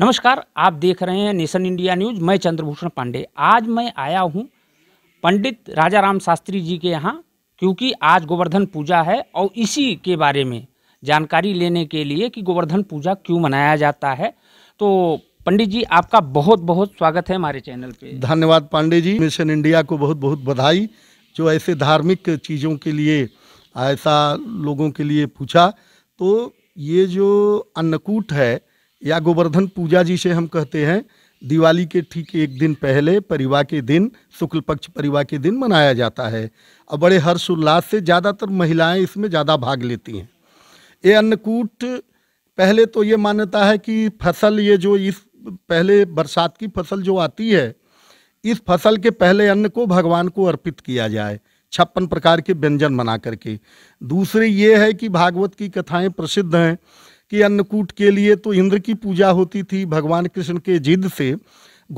नमस्कार आप देख रहे हैं नेशन इंडिया न्यूज मैं चंद्रभूषण पांडे आज मैं आया हूं पंडित राजा राम शास्त्री जी के यहाँ क्योंकि आज गोवर्धन पूजा है और इसी के बारे में जानकारी लेने के लिए कि गोवर्धन पूजा क्यों मनाया जाता है तो पंडित जी आपका बहुत बहुत स्वागत है हमारे चैनल पे धन्यवाद पांडे जी मिशन इंडिया को बहुत बहुत बधाई जो ऐसे धार्मिक चीज़ों के लिए ऐसा लोगों के लिए पूछा तो ये जो अन्नकूट है या गोवर्धन पूजा जी से हम कहते हैं दिवाली के ठीक एक दिन पहले परिवार के दिन शुक्ल पक्ष परिवार के दिन मनाया जाता है और बड़े हर्षोल्लास से ज़्यादातर महिलाएं इसमें ज़्यादा भाग लेती हैं ये अन्नकूट पहले तो ये मान्यता है कि फसल ये जो इस पहले बरसात की फसल जो आती है इस फसल के पहले अन्न को भगवान को अर्पित किया जाए छप्पन प्रकार के व्यंजन बना करके दूसरे ये है कि भागवत की कथाएं प्रसिद्ध हैं कि अन्नकूट के लिए तो इंद्र की पूजा होती थी भगवान कृष्ण के जिद से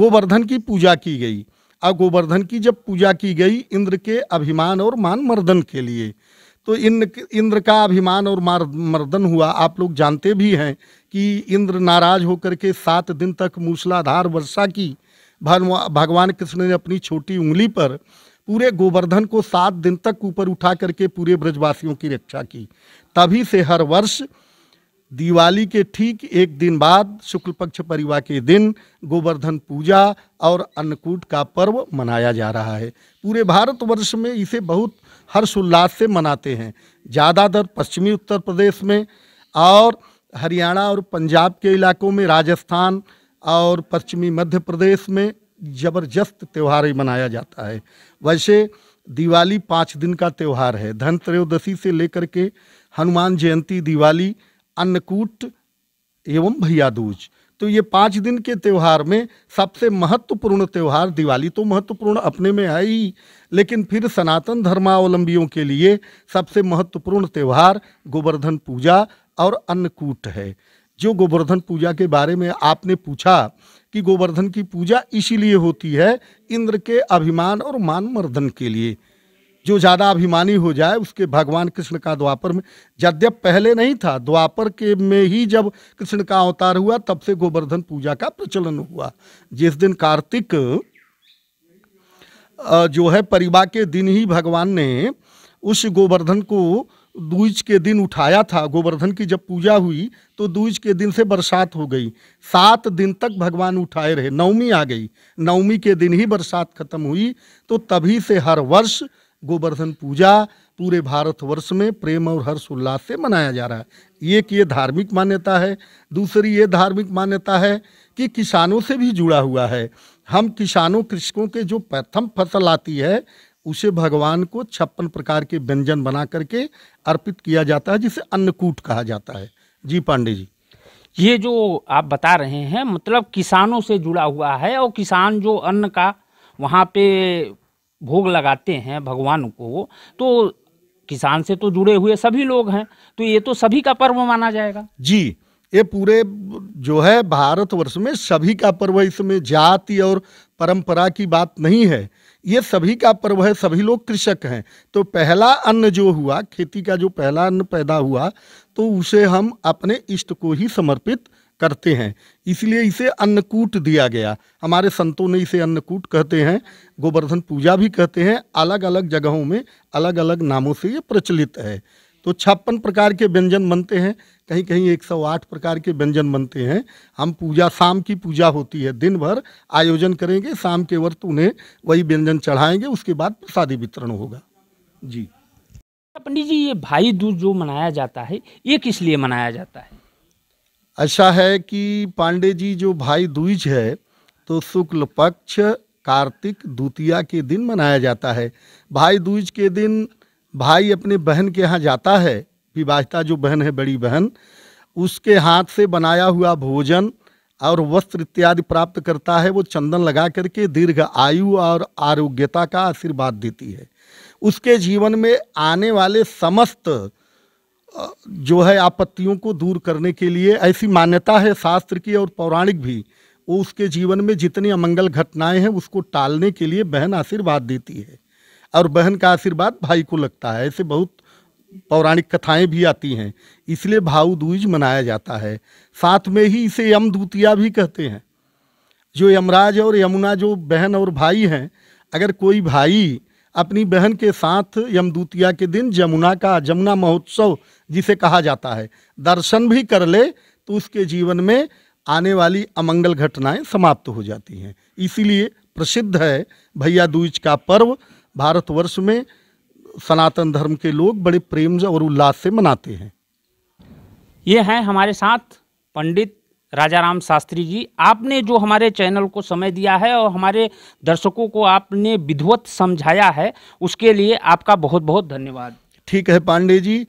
गोवर्धन की पूजा की गई और गोवर्धन की जब पूजा की गई इंद्र के अभिमान और मान मर्दन के लिए तो इन इंद्र का अभिमान और मार मर्दन हुआ आप लोग जानते भी हैं कि इंद्र नाराज होकर के सात दिन तक मूसलाधार वर्षा की भगवान कृष्ण ने अपनी छोटी उंगली पर पूरे गोवर्धन को सात दिन तक ऊपर उठा करके पूरे ब्रजवासियों की रक्षा की तभी से हर वर्ष दिवाली के ठीक एक दिन बाद शुक्ल पक्ष परिवार के दिन गोवर्धन पूजा और अन्नकूट का पर्व मनाया जा रहा है पूरे भारतवर्ष में इसे बहुत हर्षोल्लास से मनाते हैं ज़्यादातर पश्चिमी उत्तर प्रदेश में और हरियाणा और पंजाब के इलाकों में राजस्थान और पश्चिमी मध्य प्रदेश में ज़बरदस्त त्यौहार मनाया जाता है वैसे दिवाली पाँच दिन का त्यौहार है धन त्रयोदशी से लेकर के हनुमान जयंती दिवाली अन्नकूट एवं भैयादूज तो ये पाँच दिन के त्यौहार में सबसे महत्वपूर्ण त्यौहार दिवाली तो महत्वपूर्ण अपने में है ही लेकिन फिर सनातन धर्मावलंबियों के लिए सबसे महत्वपूर्ण त्यौहार गोवर्धन पूजा और अन्नकूट है जो गोवर्धन पूजा के बारे में आपने पूछा कि गोवर्धन की पूजा इसीलिए होती है इंद्र के अभिमान और मान मर्दन के लिए जो ज़्यादा अभिमानी हो जाए उसके भगवान कृष्ण का द्वापर में यद्यप पहले नहीं था द्वापर के में ही जब कृष्ण का अवतार हुआ तब से गोवर्धन पूजा का प्रचलन हुआ जिस दिन कार्तिक जो है परिवार के दिन ही भगवान ने उस गोवर्धन को दूज के दिन उठाया था गोवर्धन की जब पूजा हुई तो दूज के दिन से बरसात हो गई सात दिन तक भगवान उठाए रहे नवमी आ गई नवमी के दिन ही बरसात खत्म हुई तो तभी से हर वर्ष गोवर्धन पूजा पूरे भारतवर्ष में प्रेम और हर्ष उल्लास से मनाया जा रहा है एक ये धार्मिक मान्यता है दूसरी ये धार्मिक मान्यता है कि किसानों से भी जुड़ा हुआ है हम किसानों कृषकों के जो प्रथम फसल आती है उसे भगवान को छप्पन प्रकार के व्यंजन बना करके अर्पित किया जाता है जिसे अन्नकूट कहा जाता है जी पांडे जी ये जो आप बता रहे हैं मतलब किसानों से जुड़ा हुआ है और किसान जो अन्न का वहाँ पे भोग लगाते हैं भगवान को तो किसान से तो जुड़े हुए सभी लोग हैं तो ये तो सभी का पर्व माना जाएगा जी ये पूरे जो है भारतवर्ष में सभी का पर्व है इसमें जाति और परंपरा की बात नहीं है ये सभी का पर्व है सभी लोग कृषक हैं तो पहला अन्न जो हुआ खेती का जो पहला अन्न पैदा हुआ तो उसे हम अपने इष्ट को ही समर्पित करते हैं इसलिए इसे अन्नकूट दिया गया हमारे संतों ने इसे अन्नकूट कहते हैं गोवर्धन पूजा भी कहते हैं अलग अलग जगहों में अलग अलग नामों से ये प्रचलित है तो छप्पन प्रकार के व्यंजन बनते हैं कहीं कहीं 108 प्रकार के व्यंजन बनते हैं हम पूजा शाम की पूजा होती है दिन भर आयोजन करेंगे शाम के वर्त उन्हें वही व्यंजन चढ़ाएंगे उसके बाद प्रसादी वितरण होगा जी पंडित जी ये भाई दूज जो मनाया जाता है ये किस लिए मनाया जाता है ऐसा है कि पांडे जी जो भाई दूज है तो शुक्ल पक्ष कार्तिक द्वितीया के दिन मनाया जाता है भाई दूज के दिन भाई अपने बहन के यहाँ जाता है विवाहिता जो बहन है बड़ी बहन उसके हाथ से बनाया हुआ भोजन और वस्त्र इत्यादि प्राप्त करता है वो चंदन लगा करके दीर्घ आयु और आरोग्यता का आशीर्वाद देती है उसके जीवन में आने वाले समस्त जो है आपत्तियों को दूर करने के लिए ऐसी मान्यता है शास्त्र की और पौराणिक भी वो उसके जीवन में जितनी अमंगल घटनाएं हैं उसको टालने के लिए बहन आशीर्वाद देती है और बहन का आशीर्वाद भाई को लगता है ऐसे बहुत पौराणिक कथाएं भी आती हैं इसलिए भाऊ दूज मनाया जाता है साथ में ही इसे यम द्वितिया भी कहते हैं जो यमराज और यमुना जो बहन और भाई हैं अगर कोई भाई अपनी बहन के साथ यमदूतिया के दिन जमुना का जमुना महोत्सव जिसे कहा जाता है दर्शन भी कर ले तो उसके जीवन में आने वाली अमंगल घटनाएं समाप्त हो जाती हैं इसीलिए प्रसिद्ध है भैया दूज का पर्व भारतवर्ष में सनातन धर्म के लोग बड़े प्रेम और उल्लास से मनाते हैं ये हैं हमारे साथ पंडित राजाराम शास्त्री जी आपने जो हमारे चैनल को समय दिया है और हमारे दर्शकों को आपने विधवत समझाया है उसके लिए आपका बहुत बहुत धन्यवाद ठीक है पांडे जी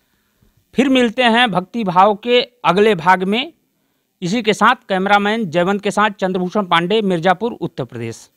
फिर मिलते हैं भक्ति भाव के अगले भाग में इसी के साथ कैमरामैन जयवंत के साथ चंद्रभूषण पांडे मिर्जापुर उत्तर प्रदेश